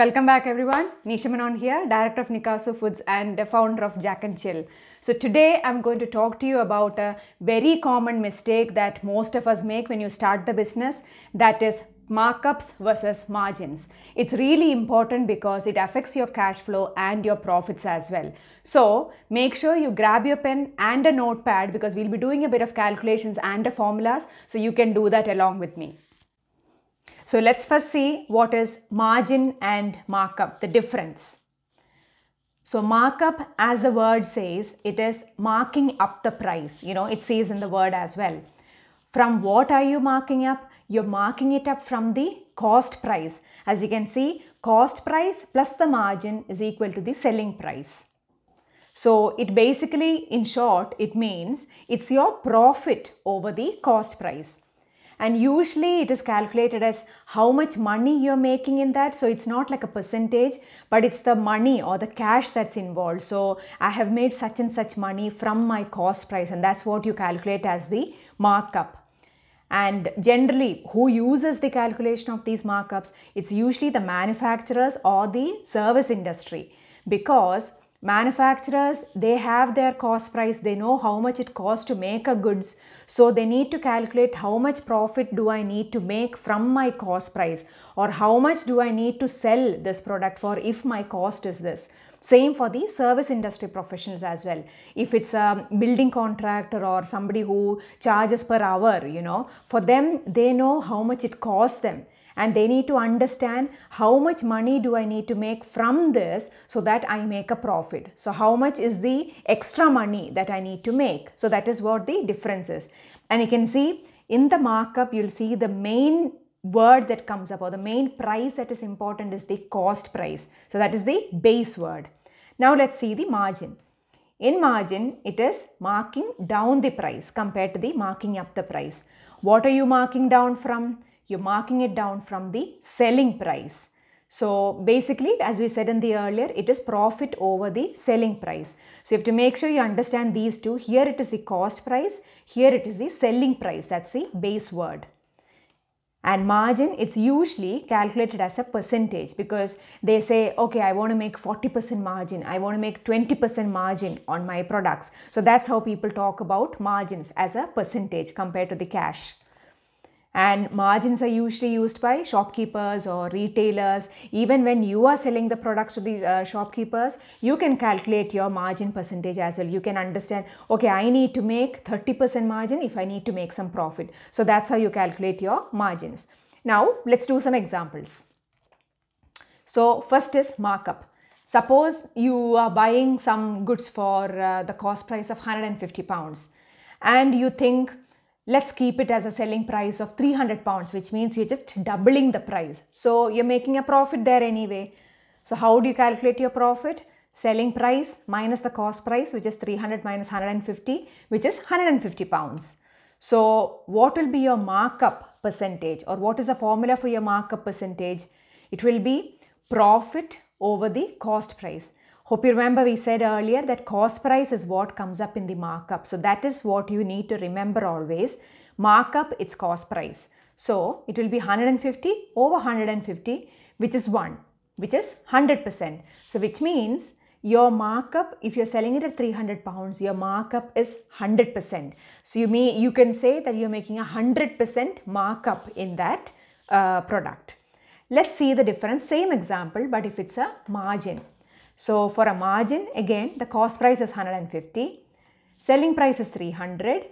Welcome back everyone. Nisha Manon here, Director of Nikasu Foods and founder of Jack and Chill. So today I'm going to talk to you about a very common mistake that most of us make when you start the business that is markups versus margins. It's really important because it affects your cash flow and your profits as well. So make sure you grab your pen and a notepad because we'll be doing a bit of calculations and formulas so you can do that along with me. So let's first see what is margin and markup, the difference. So markup, as the word says, it is marking up the price. You know, it says in the word as well. From what are you marking up? You're marking it up from the cost price. As you can see, cost price plus the margin is equal to the selling price. So it basically, in short, it means it's your profit over the cost price. And usually it is calculated as how much money you're making in that. So it's not like a percentage, but it's the money or the cash that's involved. So I have made such and such money from my cost price, and that's what you calculate as the markup. And generally, who uses the calculation of these markups? It's usually the manufacturers or the service industry because manufacturers they have their cost price they know how much it costs to make a goods so they need to calculate how much profit do i need to make from my cost price or how much do i need to sell this product for if my cost is this same for the service industry professionals as well if it's a building contractor or somebody who charges per hour you know for them they know how much it costs them and they need to understand how much money do I need to make from this so that I make a profit. So how much is the extra money that I need to make? So that is what the difference is. And you can see in the markup, you'll see the main word that comes up or the main price that is important is the cost price. So that is the base word. Now let's see the margin. In margin, it is marking down the price compared to the marking up the price. What are you marking down from? you're marking it down from the selling price. So basically, as we said in the earlier, it is profit over the selling price. So you have to make sure you understand these two. Here it is the cost price, here it is the selling price, that's the base word. And margin, it's usually calculated as a percentage because they say, okay, I want to make 40% margin, I want to make 20% margin on my products. So that's how people talk about margins as a percentage compared to the cash and margins are usually used by shopkeepers or retailers. Even when you are selling the products to these uh, shopkeepers, you can calculate your margin percentage as well. You can understand, okay, I need to make 30% margin if I need to make some profit. So that's how you calculate your margins. Now let's do some examples. So first is markup. Suppose you are buying some goods for uh, the cost price of 150 pounds and you think let's keep it as a selling price of 300 pounds which means you're just doubling the price so you're making a profit there anyway so how do you calculate your profit selling price minus the cost price which is 300 minus 150 which is 150 pounds so what will be your markup percentage or what is the formula for your markup percentage it will be profit over the cost price Hope you remember we said earlier that cost price is what comes up in the markup. So that is what you need to remember always. Markup, it's cost price. So it will be 150 over 150, which is 1, which is 100%. So which means your markup, if you're selling it at 300 pounds, your markup is 100%. So you, may, you can say that you're making a 100% markup in that uh, product. Let's see the difference. Same example, but if it's a margin. So for a margin, again, the cost price is 150, selling price is 300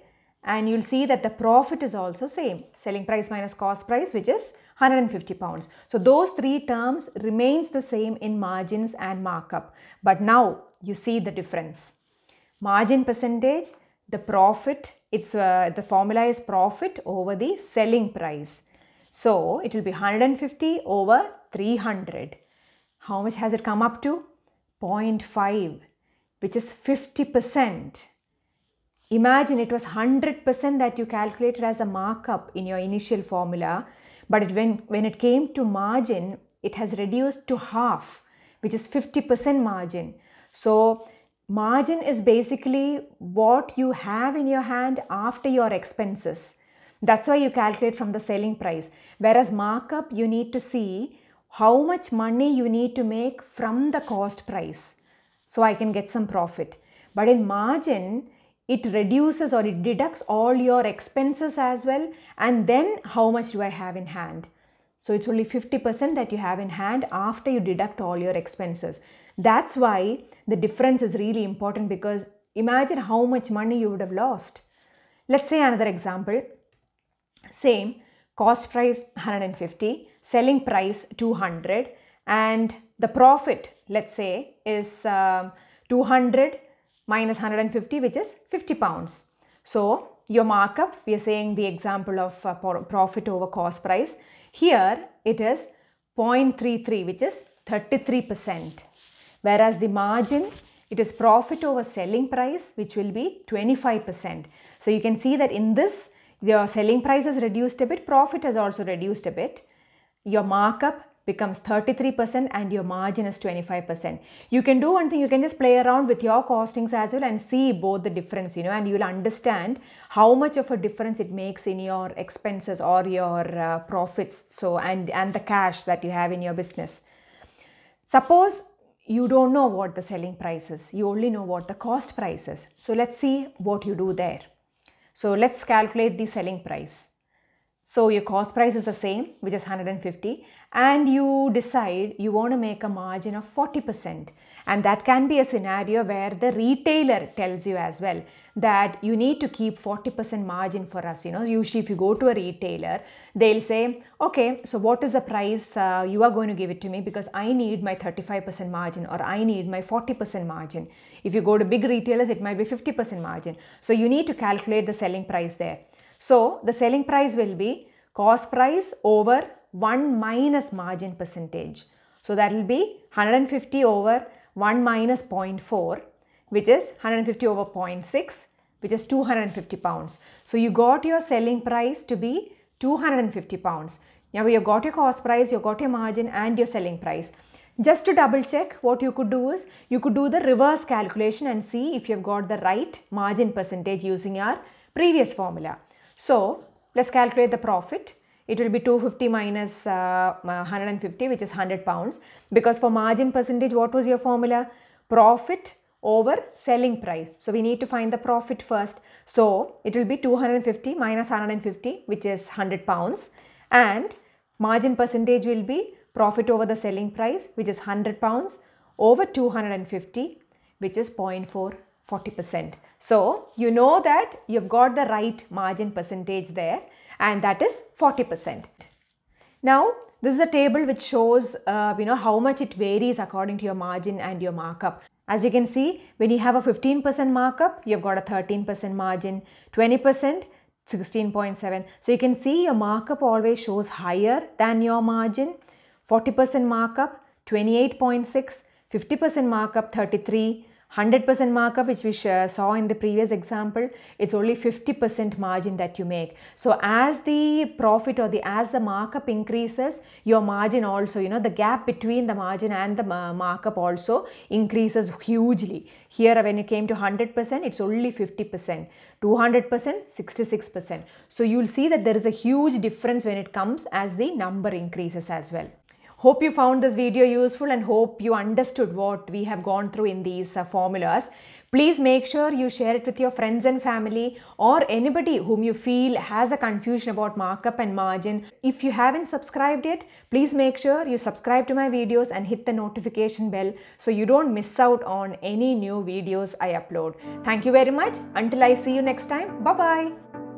and you'll see that the profit is also same. Selling price minus cost price which is 150 pounds. So those three terms remains the same in margins and markup. But now you see the difference. Margin percentage, the profit, it's uh, the formula is profit over the selling price. So it will be 150 over 300. How much has it come up to? 0.5, which is 50%. Imagine it was 100% that you calculated as a markup in your initial formula, but it, when, when it came to margin, it has reduced to half, which is 50% margin. So margin is basically what you have in your hand after your expenses. That's why you calculate from the selling price. Whereas markup, you need to see how much money you need to make from the cost price so I can get some profit. But in margin, it reduces or it deducts all your expenses as well and then how much do I have in hand. So it's only 50% that you have in hand after you deduct all your expenses. That's why the difference is really important because imagine how much money you would have lost. Let's say another example. Same, cost price 150, selling price 200 and the profit let's say is um, 200 minus 150 which is 50 pounds. So your markup we are saying the example of uh, profit over cost price here it is 0.33 which is 33% whereas the margin it is profit over selling price which will be 25%. So you can see that in this your selling price is reduced a bit, profit is also reduced a bit. Your markup becomes 33% and your margin is 25%. You can do one thing, you can just play around with your costings as well and see both the difference, you know, and you'll understand how much of a difference it makes in your expenses or your uh, profits. So, and, and the cash that you have in your business. Suppose you don't know what the selling price is, you only know what the cost price is. So let's see what you do there. So let's calculate the selling price. So your cost price is the same, which is 150, and you decide you want to make a margin of 40%. And that can be a scenario where the retailer tells you as well that you need to keep 40% margin for us. You know, usually if you go to a retailer, they'll say, okay, so what is the price uh, you are going to give it to me because I need my 35% margin or I need my 40% margin. If you go to big retailers, it might be 50% margin. So you need to calculate the selling price there. So the selling price will be cost price over 1 minus margin percentage. So that will be 150 over 1 minus 0.4 which is 150 over 0.6 which is 250 pounds. So you got your selling price to be 250 pounds. Now you've got your cost price, you've got your margin and your selling price. Just to double check, what you could do is you could do the reverse calculation and see if you've got the right margin percentage using our previous formula. So let's calculate the profit. It will be 250 minus, uh, uh 150 which is 100 pounds because for margin percentage what was your formula? Profit over selling price. So we need to find the profit first. So it will be 250 minus 150 which is 100 pounds and margin percentage will be profit over the selling price which is 100 pounds over 250 which is 0.4 40%. So you know that you've got the right margin percentage there and that is 40%. Now this is a table which shows uh, you know how much it varies according to your margin and your markup. As you can see, when you have a 15% markup, you've got a 13% margin, 20%, 16.7. So you can see your markup always shows higher than your margin 40% markup 28.6, 50% markup 33, 100% markup which we saw in the previous example it's only 50% margin that you make so as the profit or the as the markup increases your margin also you know the gap between the margin and the markup also increases hugely here when it came to 100% it's only 50% 200% 66% so you'll see that there is a huge difference when it comes as the number increases as well Hope you found this video useful and hope you understood what we have gone through in these uh, formulas. Please make sure you share it with your friends and family or anybody whom you feel has a confusion about markup and margin. If you haven't subscribed yet, please make sure you subscribe to my videos and hit the notification bell so you don't miss out on any new videos I upload. Thank you very much. Until I see you next time. Bye-bye.